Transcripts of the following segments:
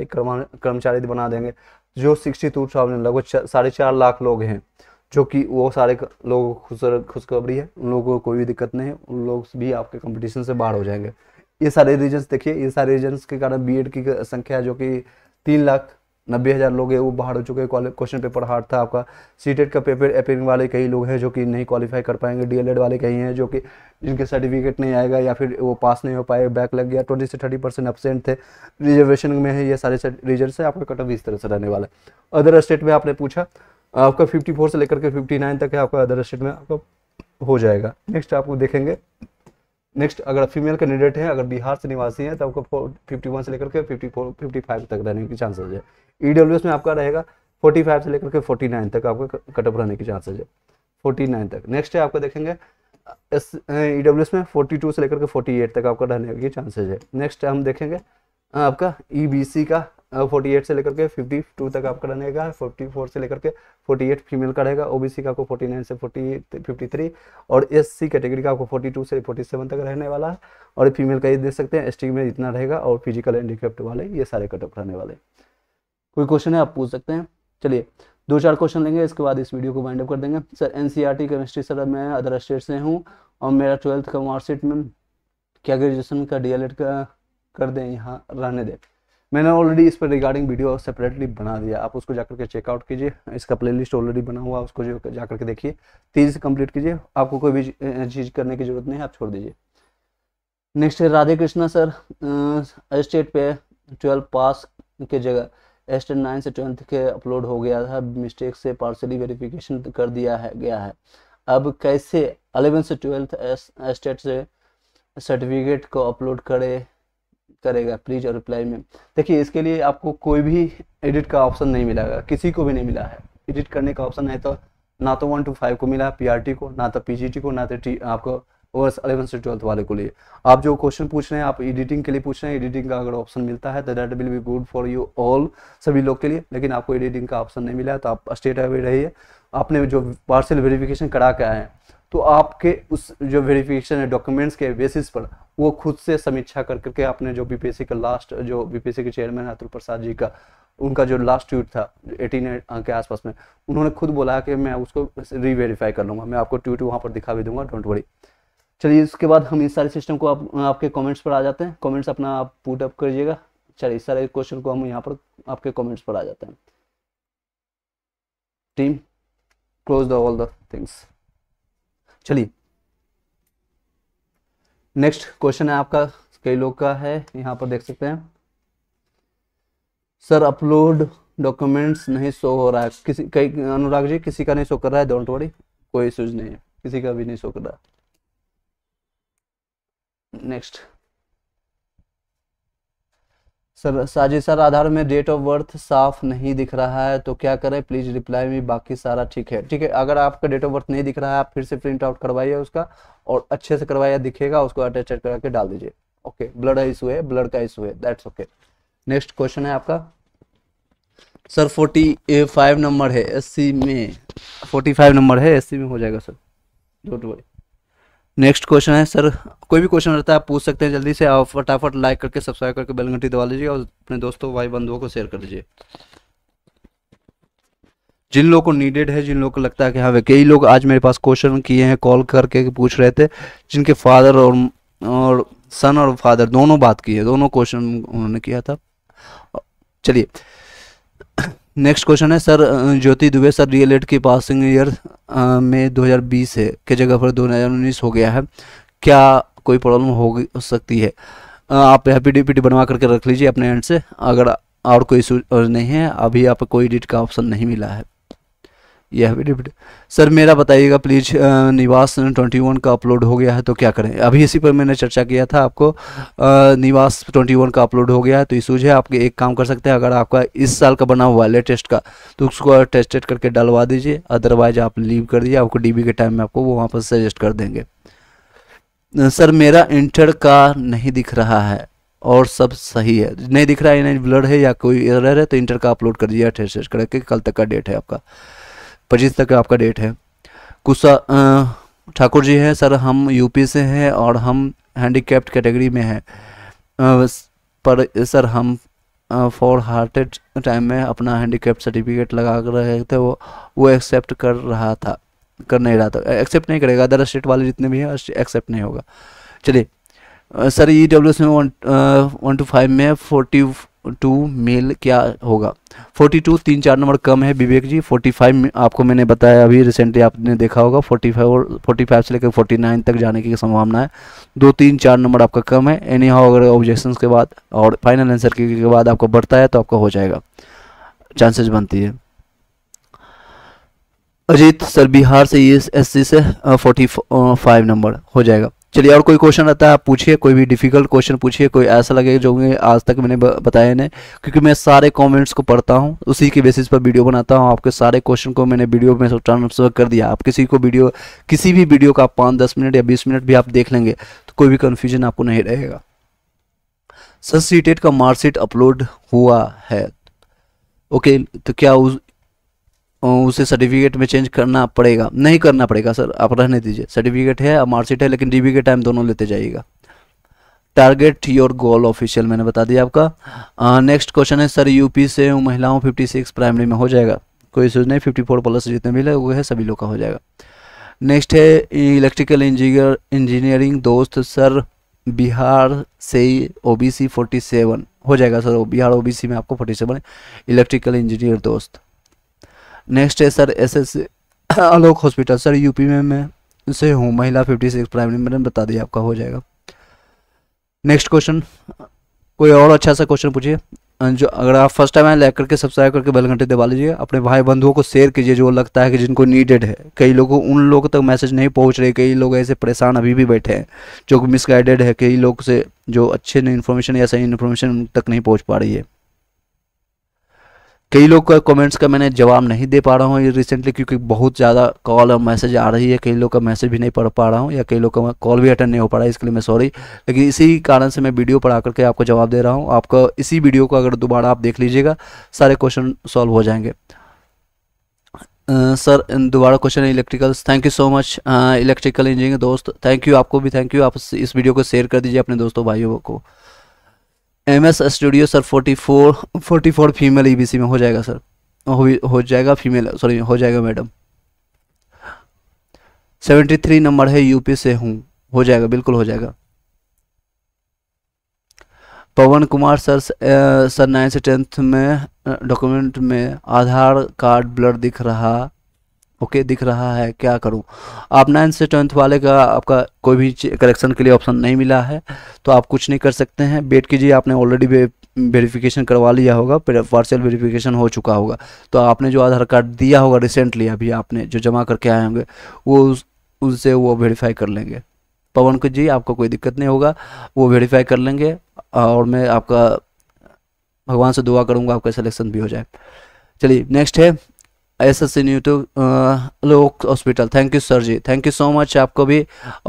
एक कर्मचारी बना देंगे जो सिक्सटी टू थाउजेंड लगभग साढ़े चार लाख लोग हैं जो कि वो सारे लोगों को खुशखबरी है उन लोगों को कोई भी दिक्कत नहीं है उन लोग भी आपके कंपटीशन से बाहर हो जाएंगे ये सारे रीजन्स देखिए ये सारे रीजन्स के कारण बीएड की संख्या जो कि तीन लाख नब्बे हज़ार लोग हैं वो बाहर हो चुके हैं क्वेश्चन पेपर हार्ड था आपका सी e का पेपर अपेयरिंग वाले कई लोग हैं जो कि नहीं क्वालिफाई कर पाएंगे डी वाले कई हैं जो कि जिनके सर्टिफिकेट नहीं आएगा या फिर वो पास नहीं हो पाए बैक लग गया ट्वेंटी से थर्टी परसेंट अपसेंट थे रिजर्वेशन में है ये सारे रीजन से आपका कट ऑफ इस तरह से रहने वाला है अदर स्टेट में आपने पूछा आपका फिफ्टी से लेकर के फिफ्टी तक है आपका अदर स्टेट में आपका हो जाएगा नेक्स्ट आपको देखेंगे नेक्स्ट अगर फीमेल कैंडिडेट है अगर बिहार से निवासी है तो आपको फिफ्टी वन से लेकर के फिफ्टी फोर फिफ्टी फाइव तक रहने की चांसेज है ई डब्ल्यू एस में आपका रहेगा फोर्टी फाइव से लेकर के फोर्टी नाइन तक आपका कटअप रहने की चांसेज है फोर्टी नाइन तक नेक्स्ट है आपका देखेंगे एस ई डब्ल्यू एस में फोर्टी टू से लेकर के फोर्टी एट तक आपका रहने की चांसेज है नेक्स्ट हम देखेंगे आपका ई बी सी का फोर्टी एट से लेकर के फिफ्टी टू तक आपका रहेगा फोर्टी फोर से लेकर के फोर्टी एट फीमेल का रहेगा ओबीसी का आपको फोर्टी नाइन से फोर्टी फिफ्टी थ्री और एस सी कैटेगरी का आपको फोर्टी टू से फोर्टी सेवन तक रहने वाला है और फीमेल का ये देख सकते हैं एस टी में इतना रहेगा और फिजिकल हैंडीकेप्ट वाले ये सारे कटअप रहने वाले कोई क्वेश्चन है आप पूछ सकते हैं चलिए दो चार क्वेश्चन लेंगे इसके बाद इस वीडियो को वाइंड अप कर देंगे sir NCERT chemistry e sir मैं अदर स्टेट से हूँ और मेरा ट्वेल्थ का मार्कशीट में क्या ग्रेजुएशन का डीएलएड का कर दें यहाँ रहने दें मैंने ऑलरेडी इस पर रिगार्डिंग वीडियो सेपरेटली बना दिया आप उसको जाकर के चेकआउट कीजिए इसका प्लेलिस्ट ऑलरेडी बना हुआ उसको जा जाकर के देखिए तेज़ी से कंप्लीट कीजिए आपको कोई भी चीज़ करने की ज़रूरत नहीं है आप छोड़ दीजिए नेक्स्ट है राधे कृष्णा सर स्टेट पे ट्वेल्व पास के जगह एस्टेट नाइन से ट्वेल्थ के अपलोड हो गया था मिस्टेक से पार्सली वेरिफिकेशन कर दिया है गया है अब कैसे अलेवेंथ से ट्वेल्थ एस्टेट से सर्टिफिकेट को अपलोड करें करेगा प्लीज और रिप्लाई में देखिए इसके लिए आपको कोई भी एडिट का ऑप्शन नहीं मिलागा किसी को भी नहीं मिला है एडिट करने का ऑप्शन है तो ना तो वन टू फाइव को मिला है को ना तो पी को ना तो आपको वर्ष अलेवन से ट्वेल्थ वाले को लिए आप जो क्वेश्चन पूछ रहे हैं आप एडिटिंग के लिए पूछ रहे हैं एडिटिंग का अगर ऑप्शन मिलता है तो that will be good for you all सभी लोग के लिए लेकिन आपको एडिटिंग का ऑप्शन नहीं मिला तो आप स्टेट अवे रहिए आपने जो पार्सल वेरिफिकेशन करा के आए हैं तो आपके उस जो वेरिफिकेशन है डॉक्यूमेंट्स के बेसिस पर वो खुद से समीक्षा कर करके आपने जो बीपीएससी का लास्ट जो बीपीएससी के चेयरमैन अतुल प्रसाद जी का उनका जो लास्ट ट्वीट था एटीन uh, के आसपास में उन्होंने खुद बोला कि मैं उसको रीवेरीफाई कर लूँगा मैं आपको ट्वीट वहाँ पर दिखा भी दूंगा डोंट वरी चलिए इसके बाद हम इस सारे सिस्टम को आप आपके कमेंट्स पर आ जाते हैं कमेंट्स अपना आप पुट अप करिएगा चलिए इस सारे क्वेश्चन को हम यहाँ पर आपके कमेंट्स पर आ जाते हैं team close the all the things चलिए नेक्स्ट क्वेश्चन है आपका कई लोग का है यहाँ पर देख सकते हैं सर अपलोड डॉक्यूमेंट्स नहीं शो हो रहा है किसी कई अनुराग जी किसी का नहीं शो कर रहा है डोंट वरी कोई इशूज नहीं है किसी का भी नहीं शो कर रहा नेक्स्ट सर साजी सर आधार में डेट ऑफ बर्थ साफ नहीं दिख रहा है तो क्या करें प्लीज रिप्लाई में बाकी सारा ठीक है ठीक है अगर आपका डेट ऑफ बर्थ नहीं दिख रहा है आप फिर से प्रिंट आउट करवाइए उसका और अच्छे से करवाइए दिखेगा उसको अटैच करा के डाल दीजिए ओके ब्लड इशू है ब्लड का इशू है दैट्स ओके नेक्स्ट क्वेश्चन है आपका sir forty A five number है सी में फोर्टी फाइव नंबर है सी में हो जाएगा sir don't worry next question है सर कोई भी क्वेश्चन रहता है आप पूछ सकते हैं जल्दी से आप फटाफट लाइक करके सब्सक्राइब करके बेल घंटी दबा लीजिए और अपने दोस्तों भाई बंधुओं को शेयर कर दीजिए जिन लोगों को नीडेड है जिन लोगों को लगता है कि हाँ वे कई लोग आज मेरे पास क्वेश्चन किए हैं कॉल करके पूछ रहे थे जिनके फादर और और सन और फादर दोनों बात की है दोनों क्वेश्चन उन्होंने किया था चलिए नेक्स्ट क्वेश्चन है सर ज्योति दुबे सर रियल एड की पासिंग ईयर में 2020 है के जगह पर 2019 हो गया है क्या कोई प्रॉब्लम हो सकती है आप यहाँ पी डी बनवा करके रख लीजिए अपने एंड से अगर और कोई नहीं है अभी आप कोई एडिट का ऑप्शन नहीं मिला है यह एफिडेविट सर मेरा बताइएगा प्लीज निवास ट्वेंटी वन का अपलोड हो गया है तो क्या करें अभी इसी पर मैंने चर्चा किया था आपको निवास ट्वेंटी वन का अपलोड हो गया है तो इशूज है आपके एक काम कर सकते हैं अगर आपका इस साल का बना हुआ है लेटेस्ट का तो उसको टेस्टेड करके डलवा दीजिए अदरवाइज आप लीव कर दीजिए आपको डी के टाइम में आपको वो वहाँ पर सजेस्ट कर देंगे सर मेरा इंटर का नहीं दिख रहा है और सब सही है नहीं दिख रहा है नहीं ब्लड है या कोई एरर है तो इंटर का अपलोड कर दीजिए टेस्ट करके कल तक का डेट है आपका पच्चीस तक का आपका डेट है कुशा ठाकुर जी हैं सर हम यूपी से हैं और हम हैंडीकैप्ड कैटेगरी में हैं पर सर हम फॉर हार्टेड टाइम में अपना हैंडीकैप सर्टिफिकेट लगा कर रहे थे वो वो एक्सेप्ट कर रहा था कर नहीं रहा था एक्सेप्ट नहीं करेगा अदर स्टेट वाले जितने भी हैं एक्सेप्ट नहीं होगा चलिए सर ई डब्ल्यू एस में वन टू फाइव में फोर्टी टू मेल क्या होगा फोर्टी टू तीन चार नंबर कम है विवेक जी फोर्टी फाइव आपको मैंने बताया अभी रिसेंटली आपने देखा होगा फोर्टी फाइव और फाइव से लेकर फोर्टी नाइन तक जाने की संभावना है दो तीन चार नंबर आपका कम है एनी हाउ अगर ऑब्जेक्शन के बाद और फाइनल आंसर के बाद आपको बढ़ता है तो आपका हो जाएगा चांसेस बनती है अजीत सर बिहार से ये एस से फोर्टी फाइव नंबर हो जाएगा चलिए और कोई क्वेश्चन रहता है आप पूछिए कोई भी डिफिकल्ट क्वेश्चन पूछिए कोई ऐसा लगे जो आज तक मैंने बताया नहीं क्योंकि मैं सारे कमेंट्स को पढ़ता हूँ उसी के बेसिस पर वीडियो बनाता हूँ आपके सारे क्वेश्चन को मैंने वीडियो में ट्रांसफर कर दिया आप किसी को वीडियो किसी भी वीडियो का आप पाँच दस मिनट या बीस मिनट भी आप देख लेंगे तो कोई भी कन्फ्यूजन आपको नहीं रहेगा सर सीटेट का मार्कशीट अपलोड हुआ है ओके तो क्या उस उसे सर्टिफिकेट में चेंज करना पड़ेगा नहीं करना पड़ेगा सर आप रहने दीजिए सर्टिफिकेट है मार्कशीट है लेकिन डीबी के टाइम दोनों लेते जाइएगा टारगेट योर गोल ऑफिशियल मैंने बता दिया आपका नेक्स्ट क्वेश्चन है सर यूपी से महिलाओं 56 प्राइमरी में हो जाएगा कोई इशूज नहीं 54 प्लस जितने भी लोग है सभी लोग का हो जाएगा नेक्स्ट है इलेक्ट्रिकल इंजीनियर इंजीनियरिंग दोस्त सर बिहार से फोर्टी सेवन हो जाएगा सर बिहार सी में आपको सेवन इलेक्ट्रिकल इंजीनियर दोस्त नेक्स्ट है sir S S Alok hospital sir UP में मैं से हूँ महिला फिफ्टी सिक्स प्राइमरी मैंने बता दिया आपका हो जाएगा नेक्स्ट क्वेश्चन कोई और अच्छा सा क्वेश्चन पूछिए जो अगर आप फर्स्ट टाइम आए लाइक करके सब्सक्राइब करके बेल घंटे दबा लीजिए अपने भाई बंधुओं को शेयर कीजिए जो लगता है कि जिनको नीडेड है कई लोगों उन लोगों तक मैसेज नहीं पहुंच रहे कई लोग ऐसे परेशान अभी भी बैठे हैं जो मिसगाइडेड है कई लोग से जो अच्छे इन्फॉर्मेशन या सही इन्फॉर्मेशन तक नहीं पहुँच पा रही है कई लोग का कमेंट्स का मैंने जवाब नहीं दे पा रहा हूँ ये रिसेंटली क्योंकि बहुत ज़्यादा कॉल और मैसेज आ रही है कई लोग का मैसेज भी नहीं पढ़ पा रहा हूँ या कई लोग का कॉल भी अटेंड नहीं हो पा रहा है इसके लिए मैं सॉरी लेकिन इसी कारण से मैं वीडियो पढ़ा करके आपको जवाब दे रहा हूँ आपका इसी वीडियो को अगर दोबारा आप देख लीजिएगा सारे क्वेश्चन सॉल्व हो जाएंगे सर दोबारा क्वेश्चन है electricals thank you so much electrical engineer दोस्त थैंक यू आपको भी थैंक यू आप इस वीडियो को शेयर कर दीजिए अपने दोस्तों भाइयों को M S studio sir forty four forty four female E में हो जाएगा सर हो हो जाएगा फीमेल सॉरी हो जाएगा मैडम सेवेंटी थ्री नंबर है यूपी से हूँ हो जाएगा बिल्कुल हो जाएगा Pawan Kumar sir sir ninth से टेंथ में डॉक्यूमेंट में आधार कार्ड ब्लड दिख रहा ओके दिख रहा है क्या करूं आप नाइन्थ से ट्वेल्थ वाले का आपका कोई भी करेक्शन के लिए ऑप्शन नहीं मिला है तो आप कुछ नहीं कर सकते हैं वेट कीजिए आपने ऑलरेडी वेरिफिकेशन करवा लिया होगा पार्सल वेरीफिकेशन हो चुका होगा तो आपने जो आधार कार्ड दिया होगा रिसेंटली अभी आपने जो जमा करके आए होंगे वो उनसे वो वेरीफाई कर लेंगे पवन को जी आपका कोई दिक्कत नहीं होगा वो वेरीफाई कर लेंगे और मैं आपका भगवान से दुआ करूँगा आपका सिलेक्शन भी हो जाए चलिए नेक्स्ट है एस एस तो, लोक hospital thank you sir ji thank you so much आपको भी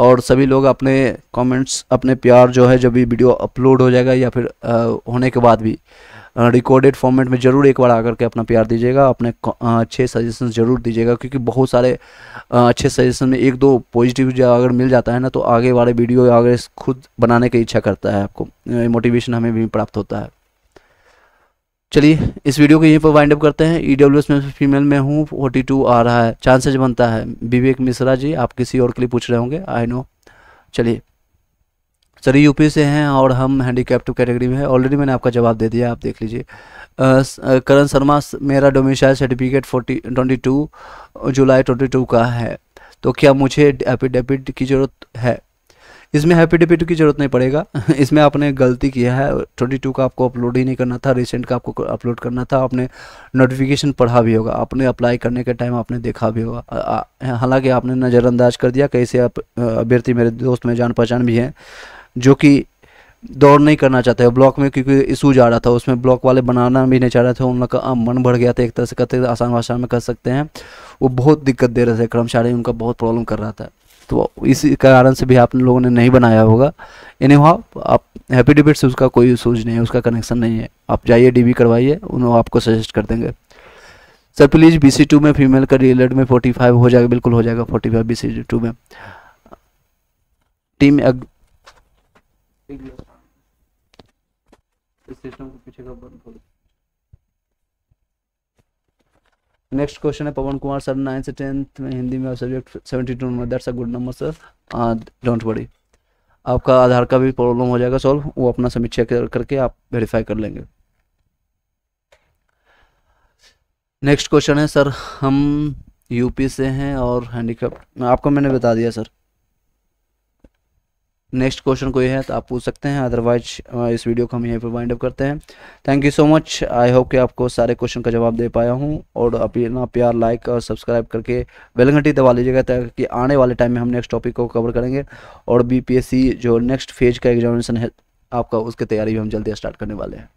और सभी लोग अपने कमेंट्स अपने प्यार जो है जब भी वीडियो अपलोड हो जाएगा या फिर आ, होने के बाद भी रिकॉर्डेड फॉर्मेट में ज़रूर एक बार आकर के अपना प्यार दीजिएगा अपने अच्छे सजेशन ज़रूर दीजिएगा क्योंकि बहुत सारे अच्छे सजेशन में एक दो पॉजिटिव अगर मिल जाता है ना तो आगे वाले वीडियो आगे खुद बनाने की इच्छा करता है आपको मोटिवेशन हमें भी प्राप्त होता है चलिए इस वीडियो को यहीं पर वाइंड अप करते हैं ई डब्ल्यू एस में फीमेल में हूँ फोर्टी टू आ रहा है चांसेज बनता है विवेक मिश्रा जी आप किसी और के लिए पूछ रहे होंगे आई नो चलिए सर यूपी से हैं और हम हैंडीकैप्ट कैटेगरी में है ऑलरेडी मैंने आपका जवाब दे दिया आप देख लीजिए करण शर्मा मेरा domicile certificate forty twenty two जुलाई ट्वेंटी टू का है तो क्या मुझे एपिडेविट की ज़रूरत है इसमें हैप्पी डिपी तो की ज़रूरत नहीं पड़ेगा इसमें आपने गलती किया है ट्वेंटी टू का आपको अपलोड ही नहीं करना था रिसेंट का आपको अपलोड करना था आपने नोटिफिकेशन पढ़ा भी होगा आपने अप्लाई करने के टाइम आपने देखा भी होगा हालांकि आपने नज़रअंदाज कर दिया कैसे आप अभ्यर्थी मेरे दोस्त में जान पहचान भी हैं जो कि दौड़ नहीं करना चाहते हैं ब्लॉक में क्योंकि इशूज आ रहा था उसमें ब्लॉक वाले बनाना भी नहीं चाह रहे थे उन लोग का मन बढ़ गया था एक तरह से कहते आसान भाषा में कर सकते हैं वो बहुत दिक्कत दे रहे थे कर्मचारी उनका बहुत प्रॉब्लम कर रहा था तो इस कारण से भी आप लोगों ने नहीं बनाया होगा एनी वहाँ आप हैप्पी डिबेट से उसका कोई सूझ नहीं है उसका कनेक्शन नहीं है आप जाइए डीबी करवाइए उन्होंने आपको सजेस्ट कर देंगे sir please B C two में फीमेल का रिलेट में फोर्टी फाइव हो जाएगा बिल्कुल हो जाएगा forty five B C two में टीम अग... सिस्टम को पीछे का बंद नेक्स्ट क्वेश्चन है पवन कुमार सर नाइन से टेंथ में हिंदी में subject seventy two number that's a good number sir don't worry आपका आधार का भी प्रॉब्लम हो जाएगा सॉल्व वो अपना समीक्षा कर, करके आप वेरीफाई कर लेंगे नेक्स्ट क्वेश्चन है सर हम यूपी से हैं और हैंडीकैप आपको मैंने बता दिया सर नेक्स्ट क्वेश्चन कोई है तो आप पूछ सकते हैं अदरवाइज इस वीडियो को हम यहीं पर वाइंड अप करते हैं thank you so much I hope कि आपको सारे क्वेश्चन का जवाब दे पाया हूँ और अपना प्यार लाइक और सब्सक्राइब करके बेल घंटी दबा लीजिएगा ताकि आने वाले टाइम में हम नेक्स्ट टॉपिक को कवर करेंगे और बी जो नेक्स्ट फेज का एग्जामिनेशन है आपका उसकी तैयारी भी हम जल्दी स्टार्ट करने वाले हैं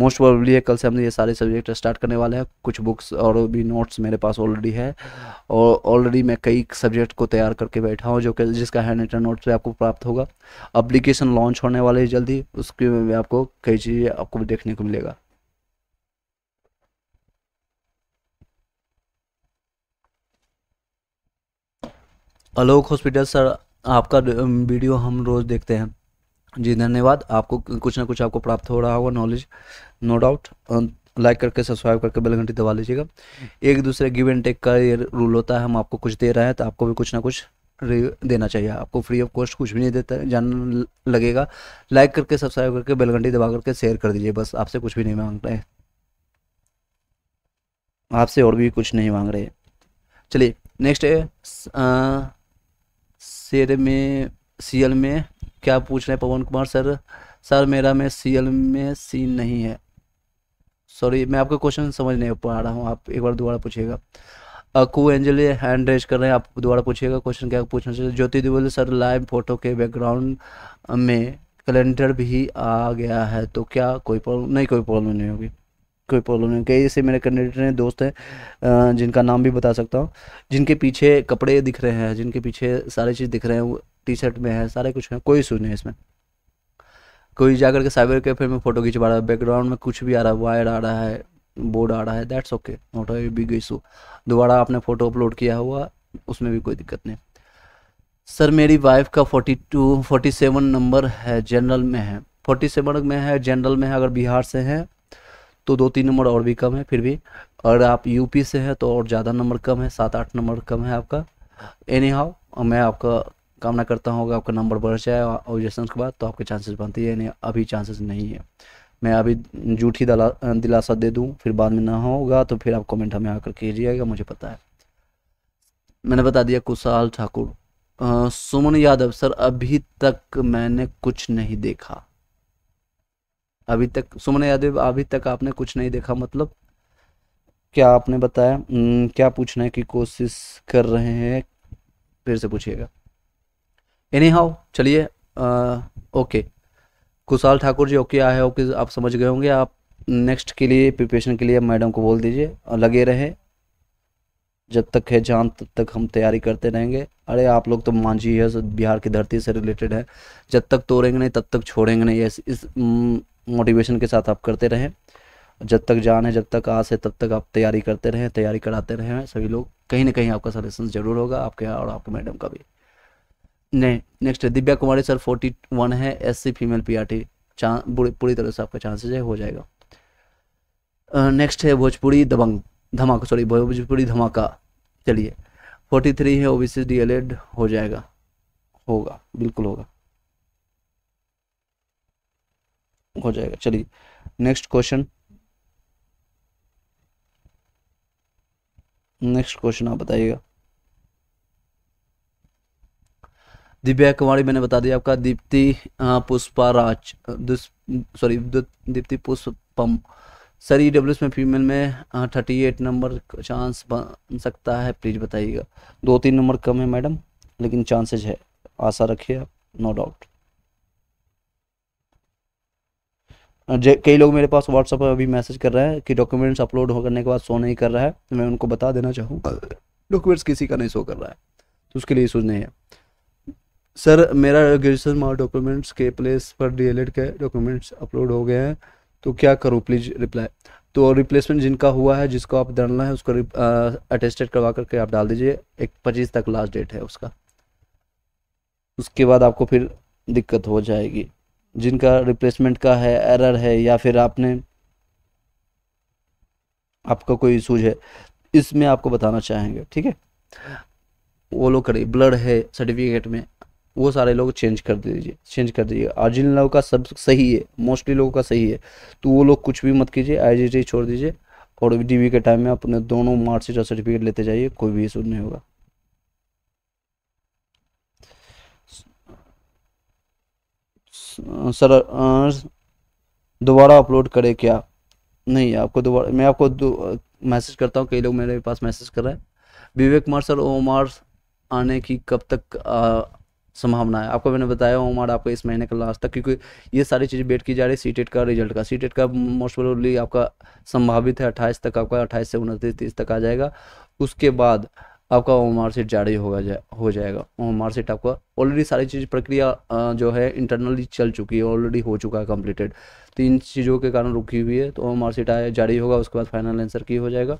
मोस्ट प्रोबेबली है कल से हमने ये सारे सब्जेक्ट स्टार्ट करने वाले हैं कुछ बुक्स और भी नोट्स मेरे पास ऑलरेडी है और ऑलरेडी मैं कई सब्जेक्ट को तैयार करके बैठा हूँ जो कि जिसका हैंड रिटर्न नोट से आपको प्राप्त होगा अप्लीकेशन लॉन्च होने वाले है जल्दी उसके में आपको कई चीज़ें आपको देखने को मिलेगा अलोक हॉस्पिटल सर आपका वीडियो हम रोज़ देखते हैं जी धन्यवाद आपको कुछ ना कुछ आपको प्राप्त हो रहा होगा नॉलेज नो डाउट लाइक करके सब्सक्राइब करके बेल घंटी दबा लीजिएगा एक दूसरे गिव एंड टेक का ये रूल होता है हम आपको कुछ दे रहे हैं तो आपको भी कुछ ना कुछ देना चाहिए आपको फ्री ऑफ कॉस्ट कुछ भी नहीं देता जान लगेगा लाइक करके सब्सक्राइब करके बेल घंटी दबा करके शेयर कर दीजिए बस आपसे कुछ भी नहीं मांग रहे आपसे और भी कुछ नहीं मांग रहे चलिए नेक्स्ट है अं, शेर में सीएल में क्या पूछ रहे हैं पवन कुमार सर सर मेरा में सीएल में सीन नहीं है सॉरी मैं आपका क्वेश्चन समझ नहीं पा रहा हूँ आप एक बार दोबारा पूछिएगा अकू एंजल हैंड रेज कर रहे हैं आप दोबारा पूछिएगा क्वेश्चन क्या पूछना चाहिए ज्योति दिवल सर लाइव फोटो के बैकग्राउंड में कैलेंडर भी आ गया है तो क्या कोई प्रॉब्लम नहीं कोई प्रॉब्लम नहीं होगी कोई प्रॉब्लम नहीं कई ऐसे मेरे कैंडिडेट हैं दोस्त हैं जिनका नाम भी बता सकता हूँ जिनके पीछे कपड़े दिख रहे हैं जिनके पीछे सारी चीज़ दिख रहे हैं टी शर्ट में है सारे कुछ है कोई इशू नहीं है इसमें कोई जाकर के साइबर कैफे में फोटो खिंचवा रहा है बैकग्राउंड में कुछ भी आ रहा है वायर आ रहा है बोर्ड आ रहा है that's okay not a big issue दोबारा आपने फ़ोटो अपलोड किया हुआ उसमें भी कोई दिक्कत नहीं सर मेरी वाइफ का forty two forty seven number है जनरल में है फोर्टी सेवन में है जनरल में है अगर बिहार से है तो दो तीन नंबर और भी कम है फिर भी अगर आप यूपी से हैं तो और ज़्यादा नंबर कम है सात आठ नंबर कम है आपका एनी हाउ मैं आपका कामना करता हूँ अगर आपका नंबर बढ़ जाए ऑडिशन के बाद तो आपके चांसेस बनते हैं नहीं अभी चांसेस नहीं है मैं अभी झूठी दिलासा दे दूँ फिर बाद में ना होगा तो फिर आप कमेंट हमें आकर कीजिएगा मुझे पता है मैंने बता दिया कुशाल ठाकुर सुमन यादव सर अभी तक मैंने कुछ नहीं देखा अभी तक सुमन यादव अभी तक आपने कुछ नहीं देखा मतलब क्या आपने बताया क्या पूछने की कोशिश कर रहे हैं फिर से पूछिएगा एनी हाउ चलिए ओके कुशाल ठाकुर जी ओके आए ओके आप समझ गए होंगे आप नेक्स्ट के लिए प्रिपरेशन के लिए मैडम को बोल दीजिए लगे रहे जब तक है जान तब तक हम तैयारी करते रहेंगे अरे आप लोग तो मांझी है बिहार की धरती से रिलेटेड है जब तक तोड़ेंगे नहीं तब तक छोड़ेंगे नहीं इस, इस मोटिवेशन के साथ आप करते रहें जब तक जान है जब तक आस है तब तक आप तैयारी करते रहें तैयारी कराते रहें सभी लोग कहीं ना कहीं आपका सजेशन ज़रूर होगा आपके और आपके मैडम का भी ने, नेक्स्ट है Divya Kumari sir forty one है S C female P R T पूरी तरह से आपका चांसेज है हो जाएगा नेक्स्ट है भोजपुरी दबंग धमाका सॉरी भोजपुरी धमाका चलिए फोर्टी थ्री है ओबीसी एड हो जाएगा होगा बिल्कुल होगा हो जाएगा चलिए नेक्स्ट क्वेश्चन नेक्स्ट क्वेश्चन आप बताइएगा दिव्या कुमारी मैंने बता दिया आपका Deepti Pushpa Raj sorry Deepti Pushpam sir E e W में फीमेल में थर्टी एट नंबर चांस बन सकता है प्लीज़ बताइएगा दो तीन नंबर कम है मैडम लेकिन चांसेज है आशा रखिए आप नो डाउट कई लोग मेरे पास व्हाट्सएप पर अभी मैसेज कर रहे हैं कि डॉक्यूमेंट्स अपलोड हो करने के बाद शो नहीं कर रहा है मैं उनको बता देना चाहूँगा डॉक्यूमेंट्स किसी का नहीं शो कर रहा है तो उसके लिए इशूज नहीं है सर मेरा ग्रेजुएशन मार डॉक्यूमेंट्स के प्लेस पर डी के डॉक्यूमेंट्स अपलोड हो गए हैं तो क्या करूँ प्लीज रिप्लाई तो रिप्लेसमेंट जिनका हुआ है जिसको आप डालना है उसको अटेस्टेड करवा करके आप डाल दीजिए एक पच्चीस तक लास्ट डेट है उसका उसके बाद आपको फिर दिक्कत हो जाएगी जिनका रिप्लेसमेंट का है एरर है या फिर आपने आपका कोई इशूज है इसमें आपको बताना चाहेंगे ठीक है वो लोग करिए ब्लड है सर्टिफिकेट में वो सारे लोग चेंज कर दीजिए चेंज कर दीजिए आर्जिन लव का सब सही है मोस्टली लोगों का सही है तो वो लोग कुछ भी मत कीजिए आई टी छोड़ दीजिए और डी के टाइम में अपने दोनों मार्कशीट और सर्टिफिकेट लेते जाइए कोई भी इशू नहीं होगा सर uh, दोबारा अपलोड करें क्या नहीं आपको दोबारा मैं आपको दो, मैसेज uh, करता हूँ कई लोग मेरे पास मैसेज कर रहे हैं विवेक कुमार सर ओमार आने की कब तक uh, संभावना है आपको मैंने बताया हमारा आपका इस महीने का लास्ट तक क्योंकि ये सारी चीज़ें वेट की जा रही है सी e का रिजल्ट का सी e का मोस्ट प्रोबली आपका संभावित है अट्ठाईस तक आपका अट्ठाईस से उनतीस तीस तक आ जाएगा उसके बाद आपका ओ मार्कशीट जारी होगा जा, हो जाएगा ओ मार्कशीट आपका ऑलरेडी सारी चीज़ प्रक्रिया जो है इंटरनली चल चुकी है ऑलरेडी हो चुका है कंप्लीटेड तो इन चीज़ों के कारण रुकी हुई है तो ओ मार्कशीट जारी होगा उसके बाद फाइनल आंसर की हो जाएगा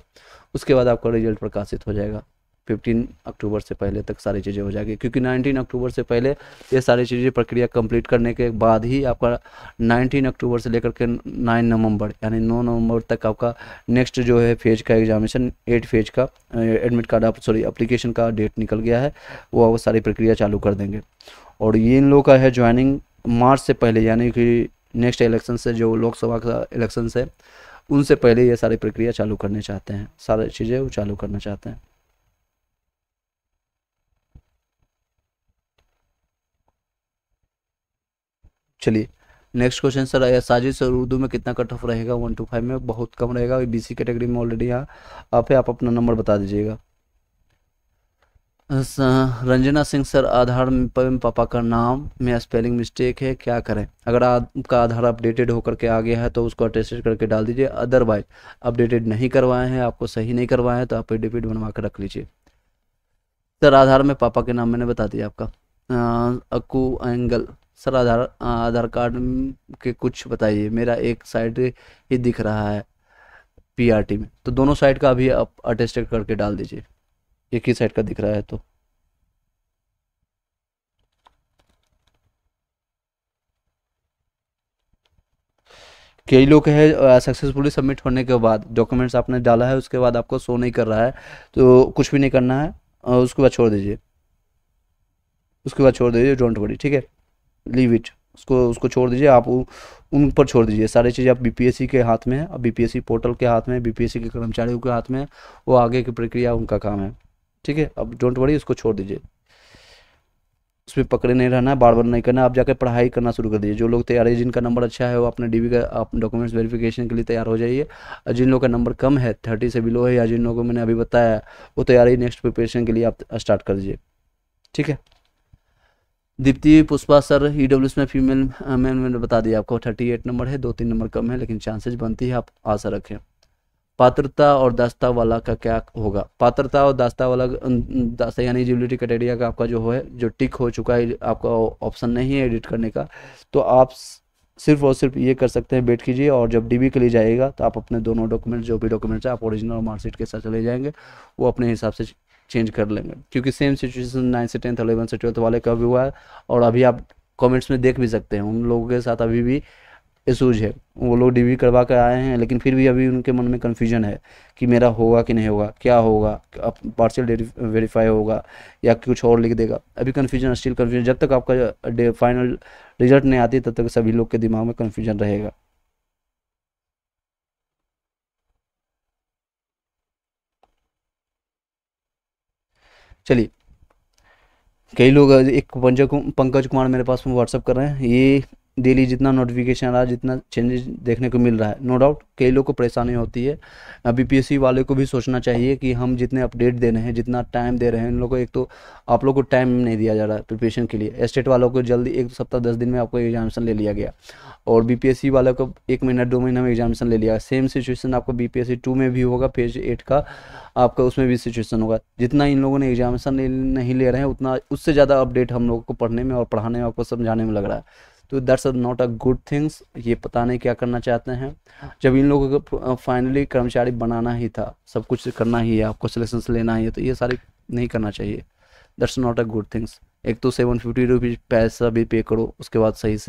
उसके बाद आपका रिजल्ट प्रकाशित हो जाएगा फिफ्टीन अक्टूबर से पहले तक सारी चीज़ें हो जाएगी क्योंकि नाइनटीन अक्टूबर से पहले ये सारी चीज़ें प्रक्रिया कंप्लीट करने के बाद ही आपका नाइनटीन अक्टूबर से लेकर के नाइन नवंबर यानी नौ नवंबर तक आपका नेक्स्ट जो है फेज का एग्जामिनेशन एट फेज का एडमिट कार्ड आप सॉरी अप्लीकेशन का डेट निकल गया है वो वो सारी प्रक्रिया चालू कर देंगे और ये इन लोग का है ज्वाइनिंग मार्च से पहले यानी कि नेक्स्ट इलेक्शन से जो लोकसभा का इलेक्शन है उनसे पहले ये सारी प्रक्रिया चालू करने चाहते हैं सारी चीज़ें वो चालू करना चाहते हैं चलिए नेक्स्ट क्वेश्चन सर आया साजिश और उर्दू में कितना कट ऑफ रहेगा वन टू फाइव में बहुत कम रहेगा बी सी कैटेगरी में ऑलरेडी यहाँ आप आप अपना नंबर बता दीजिएगा रंजना सिंह सर आधार में पापा का नाम में स्पेलिंग मिस्टेक है क्या करें अगर आपका आधार अपडेटेड होकर के आ गया है तो उसको अटेस्टेड करके डाल दीजिए अदरवाइज अपडेटेड नहीं करवाए हैं आपको सही नहीं करवाए हैं तो आप एडिपिट बनवा कर रख लीजिए सर आधार में पापा के नाम मैंने बता दिया आपका अकू एंगल सर आधार आधार कार्ड के कुछ बताइए मेरा एक साइड ही दिख रहा है पीआरटी में तो दोनों साइड का अभी आप अटेस्टेड करके डाल दीजिए एक ही साइड का दिख रहा है तो कई लोग है सक्सेसफुली सबमिट होने के बाद डॉक्यूमेंट्स आपने डाला है उसके बाद आपको शो नहीं कर रहा है तो कुछ भी नहीं करना है उसके बाद छोड़ दीजिए उसके बाद छोड़ दीजिए डोंट वरी ठीक है लीव इट उसको उसको छोड़ दीजिए आप उन पर छोड़ दीजिए सारी चीज़ें आप बीपीएससी के हाथ में है अब बीपीएससी पोर्टल के हाथ में बीपीएससी के कर्मचारियों के हाथ में वो आगे की प्रक्रिया उनका काम है ठीक है अब डोंट वरी उसको छोड़ दीजिए उसमें पकड़े नहीं रहना है बार बार नहीं करना आप जाकर पढ़ाई करना शुरू कर दीजिए जो लोग तैयार है जिनका नंबर अच्छा है वो अपने डीवी का अपने डॉक्यूमेंट्स वेरिफिकेशन के लिए तैयार हो जाइए और जिन लोगों का नंबर कम है थर्टी से बिलो है या जिन लोगों को मैंने अभी बताया वो तैयारी नेक्स्ट प्रिपरेशन के लिए आप स्टार्ट कर दीजिए ठीक है Deepti Pushpa sir E e W में फीमेल मैन uh, मैंने बता दिया आपको थर्टी एट नंबर है दो तीन नंबर कम है लेकिन चांसेज बनती है आप आशा रखें पात्रता और दास्ता वाला का क्या होगा पात्रता और दास्ता वाला दास्ता यानी एलिजिबिलिटी क्राइटेरिया का आपका जो है जो टिक हो चुका है आपका ऑप्शन नहीं है एडिट करने का तो आप सिर्फ और सिर्फ ये कर सकते हैं वेट कीजिए और जब डीबी के लिए जाएगा तो आप अपने दोनों डॉक्यूमेंट जो भी डॉक्यूमेंट्स हैं आप ओरिजिनल और मार्कशीट के साथ चले जाएंगे वो अपने हिसाब से चेंज कर लेंगे क्योंकि सेम सिचुएशन नाइन्थ से टेंथ अलेवन से ट्वेल्थ वाले का भी हुआ है और अभी आप कमेंट्स में देख भी सकते हैं उन लोगों के साथ अभी भी इशूज है वो लोग डिग्री करवा कर आए हैं लेकिन फिर भी अभी उनके मन में कन्फ्यूजन है कि मेरा होगा कि नहीं होगा क्या होगा पार्सल वेरीफाई होगा या कुछ और लिख देगा अभी कन्फ्यूजन स्टिल कन्फ्यूजन जब तक आपका फाइनल रिजल्ट नहीं आती तब तक सभी लोग के दिमाग में कन्फ्यूजन रहेगा चलिए कई लोग एक पंकज कुमार मेरे पास में व्हाट्सअप कर रहे हैं ये डेली जितना नोटिफिकेशन आ रहा है जितना चेंजेस देखने को मिल रहा है नो डाउट कई लोग को परेशानी होती है बीपीएससी वाले को भी सोचना चाहिए कि हम जितने अपडेट दे रहे हैं जितना टाइम दे रहे हैं उन लोग को एक तो आप लोग को टाइम नहीं दिया जा रहा है प्रिपरेशन के लिए एस्टेट वालों को जल्दी एक सप्ताह दस दिन में आपको एग्जामेशन ले लिया गया और बी पी एस सी वालों को एक महीना दो महीना में एग्जामेशन ले लिया सेम सिचुएसन आपको B P S C two में भी होगा पेज एट का आपका उसमें भी सिचुएसन होगा जितना इन लोगों ने एग्जामेशन नहीं ले रहे हैं उतना उससे ज़्यादा अपडेट हम लोगों को पढ़ने में और पढ़ाने में आपको समझाने में लग रहा है तो that's not a good things ये पता नहीं क्या करना चाहते हैं जब इन लोगों को फाइनली कर्मचारी बनाना ही था सब कुछ करना ही है आपको सिलेक्शन लेना ही है तो ये सारी नहीं करना चाहिए that's not a good things एक तो सेवन फिफ्टी रुपीज़ पैसा भी पे करो उसके बाद सही से